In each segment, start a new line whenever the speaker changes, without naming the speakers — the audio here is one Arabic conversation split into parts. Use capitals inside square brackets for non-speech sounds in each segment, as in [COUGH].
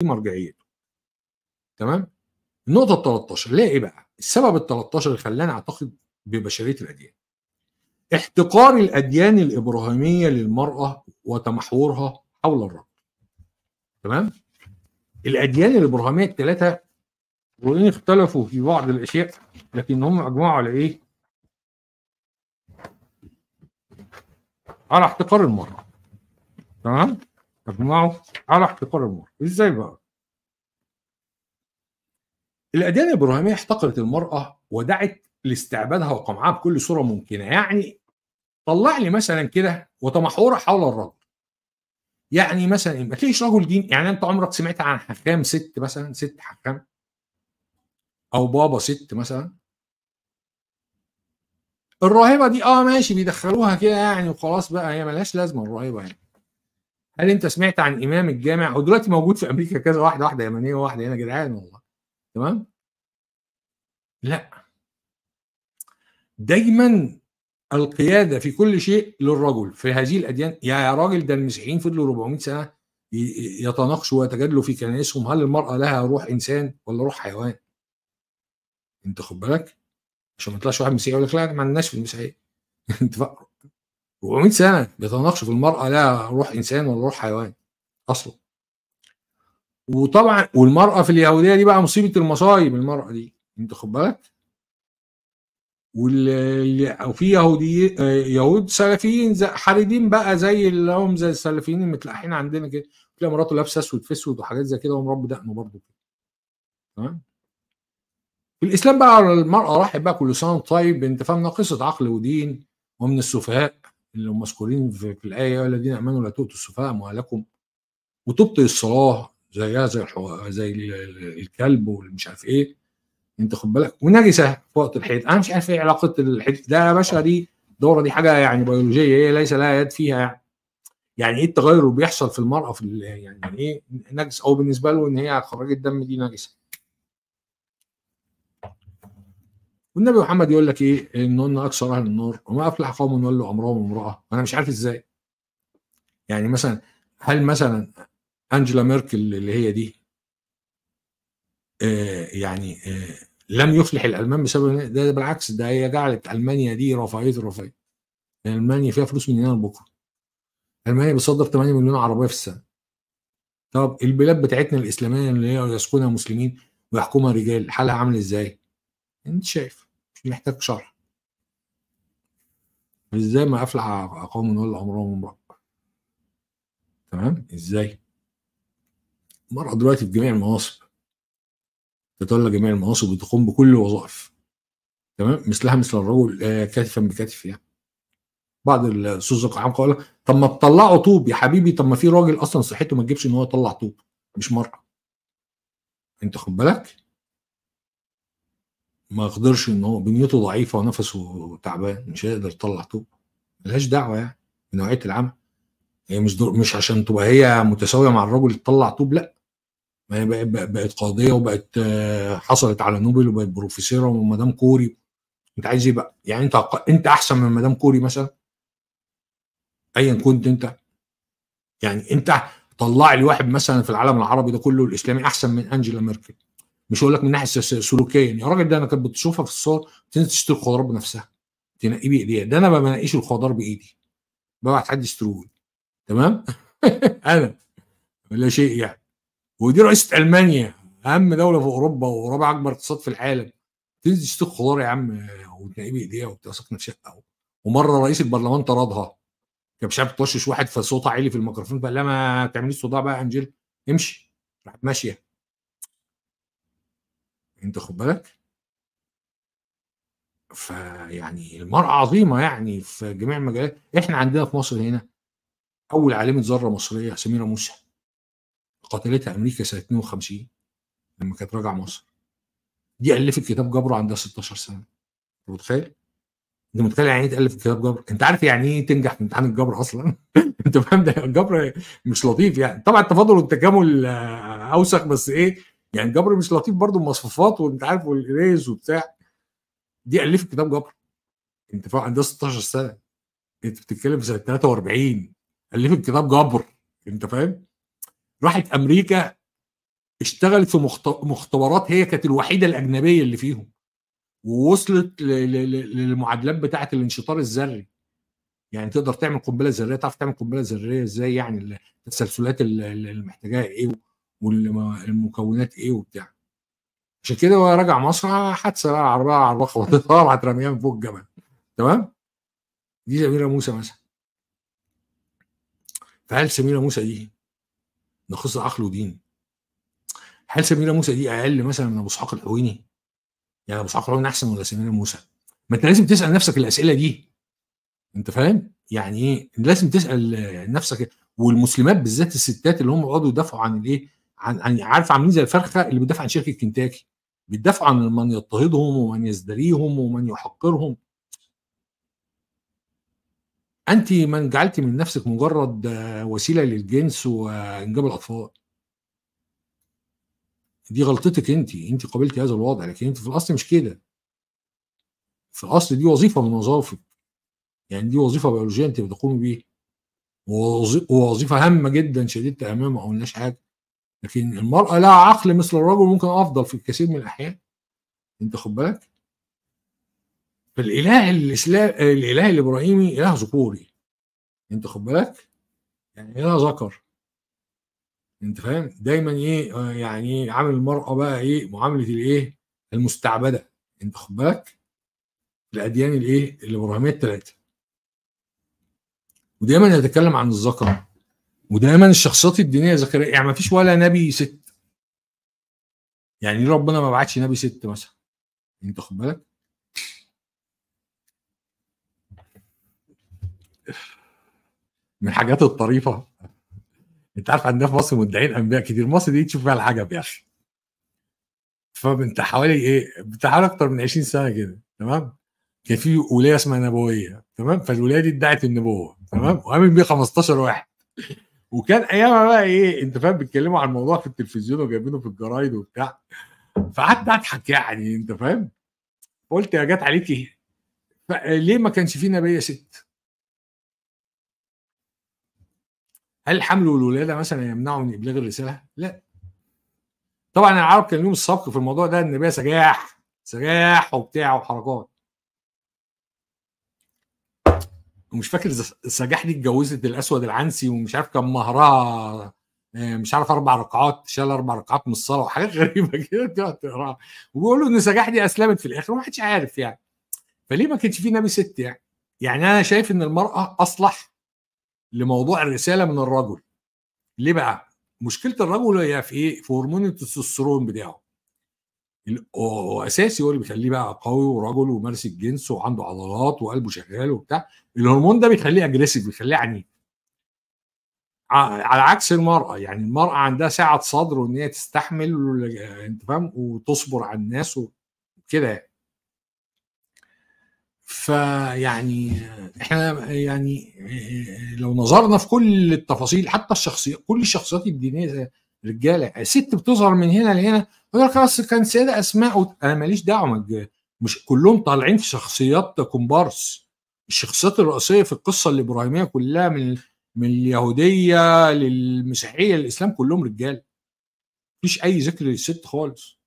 دي مرجعيته تمام النقطه ال 13 ايه بقى السبب ال 13 اللي خلاني اعتقد ببشريه الاديان احتقار الاديان الابراهيميه للمراه وتمحورها حول الرجل تمام الاديان الابراهيميه الثلاثه وان اختلفوا في بعض الاشياء لكن هم اجمعوا على ايه على احتقار المراه تمام مجموعه على احتقار المرأة ازاي بقى الأديان الإبراهيمية احتقرت المرأة ودعت لاستعبادها وقمعها بكل صورة ممكنة يعني طلع لي مثلا كده وتمحورة حول الرجل يعني مثلا ما تلاقيش رجل دين يعني انت عمرك سمعت عن حكام ست مثلا ست حكام او بابا ست مثلا الراهبه دي اه ماشي بيدخلوها كده يعني وخلاص بقى هي ملهاش لازمه الراهبه يعني هل انت سمعت عن امام الجامع هو دلوقتي موجود في امريكا كذا واحده واحده يمنيه وواحده هنا جدعان والله تمام لا دايما القياده في كل شيء للرجل في هذه الاديان يا راجل ده المسيحيين فضلوا 400 سنه يتناقشوا ويتجادلوا في كنائسهم هل المراه لها روح انسان ولا روح حيوان؟ انت خد بالك عشان ما يطلعش واحد مسيحي يقول لك لا ما عندناش في المسيحيه [LAUGHS] انت 400 سنه بيتناقشوا في المراه لها روح انسان ولا روح حيوان اصلا وطبعا والمراه في اليهوديه دي بقى مصيبه المصايب المراه دي انت خد بالك وفي يهودي يهود سلفيين حريدين بقى زي اللي هم زي السلفيين المتلاحين عندنا كده تلاقي مراته لابسه اسود في اسود وحاجات زي كده ومربي دقنه برضه كده تمام في الاسلام بقى المراه راحت بقى كل سنه طيب انت فاهم ناقصه عقل ودين ومن السفهاء اللي هم مذكورين في, الايه يا الذين امنوا لا تؤتوا السفهاء اموالكم وتبطئ الصلاه زيها زي الحو... زي الكلب والمش عارف ايه انت خد بالك ونجسه في وقت الحيض انا مش عارف ايه علاقه الحيض ده يا باشا دي دوره دي حاجه يعني بيولوجيه ايه ليس لها يد فيها يعني يعني ايه التغير اللي بيحصل في المراه في يعني ايه نجس او بالنسبه له ان هي خرجت دم دي نجسه والنبي محمد يقول لك ايه ان انهن اكثر اهل النار وما افلح قوم ولوا امرهم امراه انا مش عارف ازاي يعني مثلا هل مثلا انجلا ميركل اللي هي دي آه يعني آه لم يفلح الالمان بسبب ده, ده بالعكس ده هي جعلت المانيا دي رفاهيه الرفاهيه يعني المانيا فيها فلوس من هنا لبكره المانيا بتصدر 8 مليون عربيه في السنه طب البلاد بتاعتنا الاسلاميه اللي هي يسكنها مسلمين ويحكمها رجال حالها عامل ازاي انت شايف مش محتاج شرح ازاي ما افلح اقوم ولا عمرهم امراه تمام ازاي المرأة دلوقتي في جميع المناصب تتولى جميع المناصب وتقوم بكل الوظائف تمام مثلها مثل الرجل آه، كتفا بكتف يعني بعض الاستاذ عام قال طب ما تطلعوا طوب يا حبيبي طب ما في راجل اصلا صحته ما تجيبش ان هو يطلع طوب مش مرأة انت خد بالك ما قدرش ان هو بنيته ضعيفه ونفسه تعبان مش هيقدر يطلع طوب ملهاش دعوه يعني بنوعيه العمل هي مش دور مش عشان تبقى هي متساويه مع الراجل تطلع طوب لا ما هي بقت, بقت قاضيه وبقت آه، حصلت على نوبل وبقت بروفيسوره ومدام كوري انت عايز ايه بقى؟ يعني انت انت احسن من مدام كوري مثلا ايا كنت انت يعني انت طلع لي واحد مثلا في العالم العربي ده كله الاسلامي احسن من انجيلا ميركل مش هقول لك من ناحيه سلوكيا يا راجل ده انا كانت بتشوفها في الصور تنزل تشتري الخضار بنفسها تنقيه بايديها ده انا ما بنقيش الخضار بايدي ببعت حد يشتريه تمام [LAUGHS] انا لا شيء يعني ودي رئيسه المانيا اهم دوله في اوروبا ورابع اكبر اقتصاد في العالم تنزل تشتري خضار يا عم وتنقيه بايديها وتثق نفسها ومره رئيس البرلمان طردها كان مش عارف تطشش واحد فصوتها عالي في الميكروفون فقال لها ما تعمليش صداع بقى انجيل امشي راحت ماشيه انت خد بالك فيعني المرأة عظيمة يعني في جميع المجالات احنا عندنا في مصر هنا أول عالمة ذرة مصرية سميرة موسى قتلتها أمريكا سنة 52 لما كانت راجعة مصر دي ألفت كتاب جبر عندها 16 سنة أنت متخيل؟ أنت متخيل يعني إيه تألف كتاب جبر؟ أنت عارف يعني إيه تنجح في امتحان الجبر أصلا؟ [LAUGHS] أنت فاهم ده الجبر مش لطيف يعني طبعا التفاضل والتكامل آه، أوسخ بس إيه يعني جبر مش لطيف برضه المصفوفات وانت عارف والقريز وبتاع دي الفت كتاب جبر انت فوق عندها 16 سنه انت بتتكلم في سنه 43 الفت كتاب جبر انت فاهم راحت امريكا اشتغلت في مختبرات هي كانت الوحيده الاجنبيه اللي فيهم ووصلت للمعادلات بتاعه الانشطار الذري يعني تقدر تعمل قنبله ذريه تعرف تعمل قنبله ذريه ازاي يعني التسلسلات اللي محتاجاها ايه والمكونات ايه وبتاع عشان كده هو راجع مصر آه، حادثه بقى عربيه على خبطتها هترميها [LAUGHS] من فوق الجبل تمام دي سميره موسى مثلا فهل سميره موسى دي نخص عقل ودين هل سميره موسى دي اقل مثلا من ابو اسحاق الحويني يعني ابو اسحاق الحويني احسن ولا سميره موسى ما انت لازم تسال نفسك الاسئله دي انت فاهم يعني ايه لازم تسال نفسك والمسلمات بالذات الستات اللي هم قعدوا يدافعوا عن الايه عن, عارف عاملين زي الفرخه اللي بتدافع عن شركه كنتاكي بتدافع عن من يضطهدهم ومن يزدريهم ومن يحقرهم انت من جعلت من نفسك مجرد وسيله للجنس وانجاب الاطفال دي غلطتك انت انت قابلت هذا الوضع لكن انت في الاصل مش كده في الاصل دي وظيفه من وظائفك يعني دي وظيفه بيولوجيه انت بتقوم بيها ووظيفه هامه جدا شديده اهميه ما قلناش حاجه لكن المرأة لها عقل مثل الرجل ممكن أفضل في الكثير من الأحيان أنت خد بالك فالإله الإسلام الإله الإبراهيمي إله ذكوري أنت خد بالك يعني إله ذكر أنت فاهم دايما إيه يعني عامل المرأة بقى إيه معاملة الإيه المستعبدة أنت خد بالك الأديان الإيه الإبراهيمية الثلاثة ودايما يتكلم عن الذكر ودايما الشخصيات الدينيه زكريا يعني ما فيش ولا نبي ست يعني ليه ربنا ما بعتش نبي ست مثلا انت خد بالك من الحاجات الطريفه انت عارف عندنا في مصر مدعين انبياء كتير مصر دي تشوف فيها العجب يا اخي فانت حوالي ايه بتاع اكتر من 20 سنه كده تمام كان في ولايه اسمها نبويه تمام فالولايه دي ادعت النبوه تمام وقامت بيه 15 واحد وكان ايامها بقى ايه انت فاهم بيتكلموا عن الموضوع في التلفزيون وجايبينه في الجرايد وبتاع فقعدت اضحك يعني انت فاهم قلت يا جت عليكي ليه ما كانش في بيا ست؟ هل الحمل والولاده مثلا يمنعوا من ابلاغ الرساله؟ لا طبعا العرب كان لهم السبق في الموضوع ده النبي سجاح سجاح وبتاع وحركات ومش فاكر سجاح دي اتجوزت الاسود العنسي ومش عارف كم مهرها آه، مش عارف اربع ركعات شال اربع ركعات من الصلاه وحاجات [LAUGHS] غريبه كده تقعد تقراها وبيقولوا ان سجاح دي اسلمت في الاخر ومحدش عارف يعني فليه ما كانش في نبي ست يعني؟ يعني انا شايف ان المراه اصلح لموضوع الرساله من الرجل ليه بقى؟ مشكله الرجل هي في ايه؟ في هرمون التستوستيرون بتاعه هو اساسي هو اللي بيخليه بقى قوي ورجل ومارس الجنس وعنده عضلات وقلبه شغال وبتاع الهرمون ده بيخليه اجريسيف بيخليه عنيف على عكس المراه يعني المراه عندها سعه صدر وان هي تستحمل انت فاهم وتصبر على الناس وكده يعني فيعني احنا يعني لو نظرنا في كل التفاصيل حتى الشخصيات كل الشخصيات الدينيه رجاله الست بتظهر من هنا لهنا هو خلاص كان سيدة اسماء و... انا ماليش دعوه مش كلهم طالعين في شخصيات كومبارس الشخصيات الرئيسيه في القصه الابراهيميه كلها من من اليهوديه للمسيحيه للاسلام كلهم رجاله مفيش اي ذكر للست خالص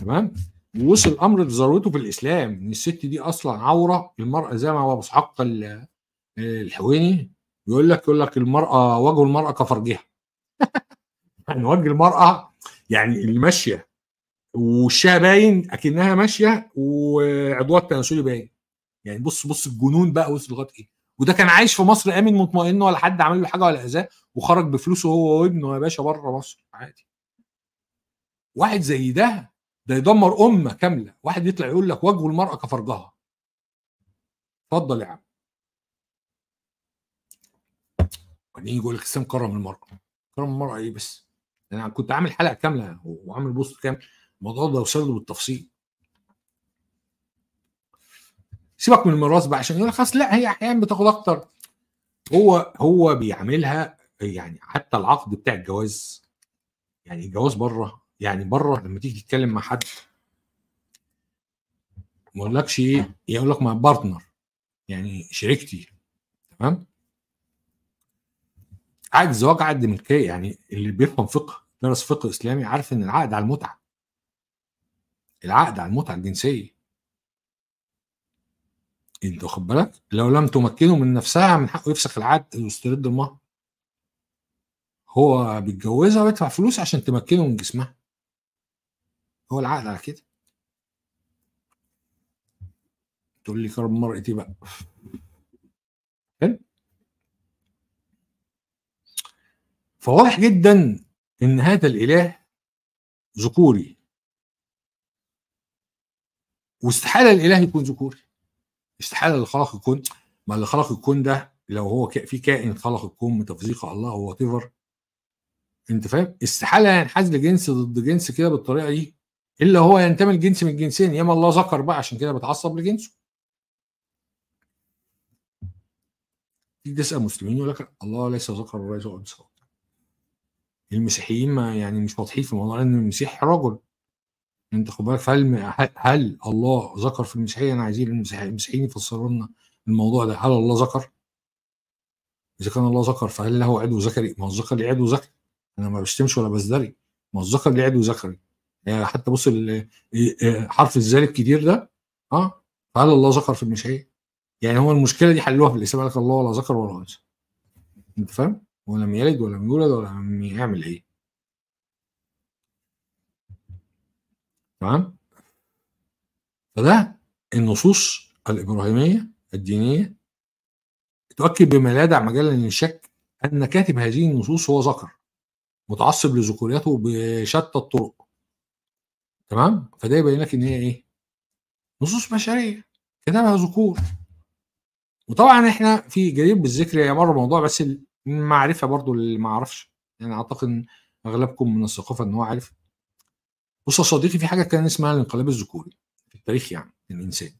تمام ووصل الامر لذروته في الاسلام ان الست دي اصلا عوره المراه زي ما هو اسحاق الحويني يقول لك يقول لك المراه وجه المراه كفرجها هنوجه المرأة يعني اللي ماشية وشها باين اكنها ماشية وعضوها التناسلي باين يعني بص بص الجنون بقى وصل لغايه ايه وده كان عايش في مصر امن مطمئن ولا حد عمل له حاجه ولا اذاه وخرج بفلوسه هو وابنه يا باشا بره مصر عادي واحد زي ده ده يدمر امه كامله واحد يطلع يقول لك وجه المراه كفرجها اتفضل يا عم وبعدين يقول لك اسلام كرم المراه كرم المراه ايه بس يعني انا كنت عامل حلقه كامله وعامل بوست كامل الموضوع ده وصل له بالتفصيل سيبك من المراس بقى عشان يقول خلاص لا هي احيانا بتاخد اكتر هو هو بيعملها يعني حتى العقد بتاع الجواز يعني الجواز بره يعني بره لما تيجي تتكلم مع حد ما يقولكش ايه يقول لك مع بارتنر يعني شريكتي تمام عقد زواج عقد ملكيه يعني اللي بيفهم فقه درس فقه اسلامي عارف ان العقد على المتعه العقد على المتعه الجنسيه انت واخد بالك لو لم تمكنه من نفسها من حقه يفسخ العقد ويسترد المهر هو بيتجوزها ويدفع فلوس عشان تمكنه من جسمها هو العقد على كده تقول لي كرم مرأتي بقى فواضح جدا ان هذا الاله ذكوري واستحاله الاله يكون ذكوري استحاله اللي خلق الكون ما اللي خلق الكون ده لو هو في كائن خلق الكون من الله الله وات ايفر انت فاهم استحاله ينحاز يعني لجنس ضد جنس كده بالطريقه دي الا هو ينتمي لجنس من الجنسين ياما الله ذكر بقى عشان كده بتعصب لجنسه تيجي تسال مسلمين يقول لك الله ليس ذكر ولا وليس انثى المسيحيين ما يعني مش واضحين في الموضوع ان المسيح رجل انت خد بالك فهل هل الله ذكر في المسيحيه انا عايزين المسيحيين يفسروا لنا الموضوع ده هل الله ذكر؟ اذا كان الله ذكر فهل له عدو ذكري؟ ما هو الذكر ليه عدو ذكري انا ما بشتمش ولا بزدري ما هو الذكر ليه عدو ذكري يعني حتى بص آه، آه، حرف الزال الكتير ده اه فهل الله ذكر في المسيحيه؟ يعني هو المشكله دي حلوها في الاسلام قال لك الله ولا ذكر ولا انثى انت فاهم؟ ولم يلد ولم يولد ولم يعمل ايه تمام فده النصوص الابراهيميه الدينيه تؤكد بما لا يدع مجالا للشك ان كاتب هذه النصوص هو ذكر متعصب لذكوريته بشتى الطرق تمام فده يبين لك ان هي ايه نصوص بشريه كتبها ذكور وطبعا احنا في جدير بالذكر هي مره موضوع بس معرفه برضو اللي ما اعرفش يعني اعتقد اغلبكم من الثقافه ان هو عارف بص يا صديقي في حاجه كان اسمها الانقلاب الذكوري في التاريخ يعني الانسان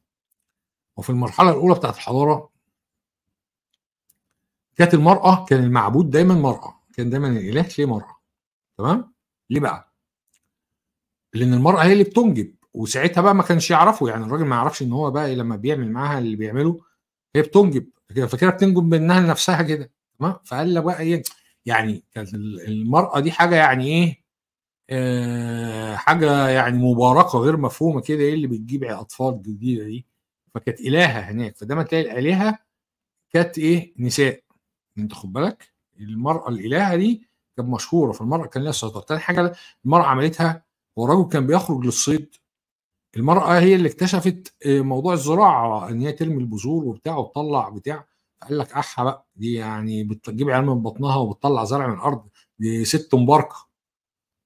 وفي المرحله الاولى بتاعه الحضاره كانت المراه كان المعبود دايما مراه كان دايما الاله ليه مراه تمام ليه بقى لان المراه هي اللي بتنجب وساعتها بقى ما كانش يعرفوا يعني الراجل ما يعرفش ان هو بقى إيه لما بيعمل معاها اللي بيعمله هي بتنجب فاكرها بتنجب منها لنفسها كده تمام فقال له بقى ايه يعني كانت المراه دي حاجه يعني ايه آه، حاجه يعني مباركه غير مفهومه كده ايه اللي بتجيب اطفال جديده دي فكانت الهه هناك فدايما تلاقي الالهه كانت ايه نساء انت خد بالك المراه الالهه دي كانت مشهوره فالمراه كان لها سيطره تاني حاجه المراه عملتها هو الراجل كان بيخرج للصيد المراه هي اللي اكتشفت آه، موضوع الزراعه ان هي ترمي البذور وبتاع وتطلع بتاع قال لك احا بقى دي يعني بتجيب عيال من بطنها وبتطلع زرع من الارض دي ست مباركه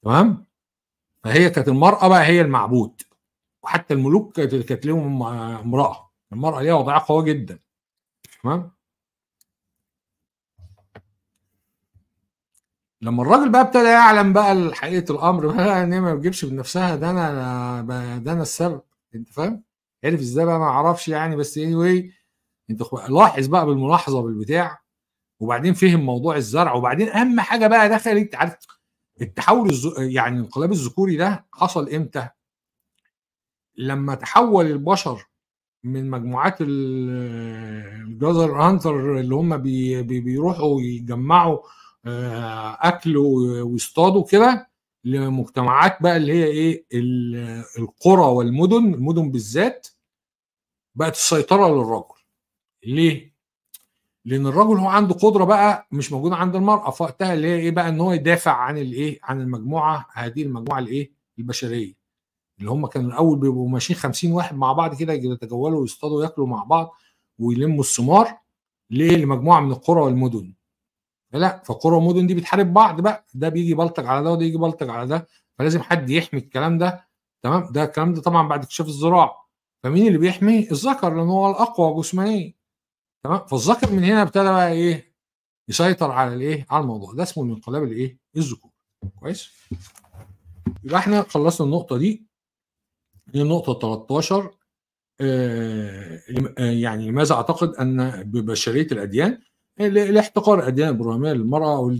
تمام فهي كانت المراه بقى هي المعبود وحتى الملوك كانت لهم امراه المراه ليها وضعها قوي جدا تمام لما الراجل بقى ابتدى يعلم بقى حقيقه الامر [LAUGHS] بقى ان هي ما بتجيبش بنفسها ده انا ده انا السبب انت فاهم؟ عرف ازاي بقى ما اعرفش يعني بس اني anyway انت لاحظ بقى بالملاحظه بالبتاع وبعدين فهم موضوع الزرع وبعدين اهم حاجه بقى دخلت عارف التحول الزو... يعني الانقلاب الذكوري ده حصل امتى؟ لما تحول البشر من مجموعات الجزر هانتر اللي هم بي... بي... بيروحوا يجمعوا آه، اكل ويصطادوا كده لمجتمعات بقى اللي هي ايه القرى والمدن المدن بالذات بقت السيطره للرجل ليه؟ لان الرجل هو عنده قدره بقى مش موجوده عند المراه في وقتها اللي هي ايه بقى ان هو يدافع عن الايه عن المجموعه هذه المجموعه الايه البشريه اللي هم كانوا الاول بيبقوا ماشيين 50 واحد مع بعض كده يتجولوا ويصطادوا وياكلوا مع بعض ويلموا الثمار ليه لمجموعه من القرى والمدن لا فقرى ومدن دي بتحارب بعض بقى ده بيجي بلطج على ده وده يجي بلطج على ده فلازم حد يحمي الكلام ده تمام ده الكلام ده طبعا بعد اكتشاف الزراعه فمين اللي بيحمي الذكر لان هو الاقوى جسمانيا تمام فالذكر من هنا ابتدى بقى ايه يسيطر على الايه على الموضوع ده اسمه الانقلاب الايه الذكور كويس يبقى احنا خلصنا النقطه دي النقطه 13 آه،, آه يعني لماذا اعتقد ان ببشريه الاديان لاحتقار الاديان الابراهيميه للمراه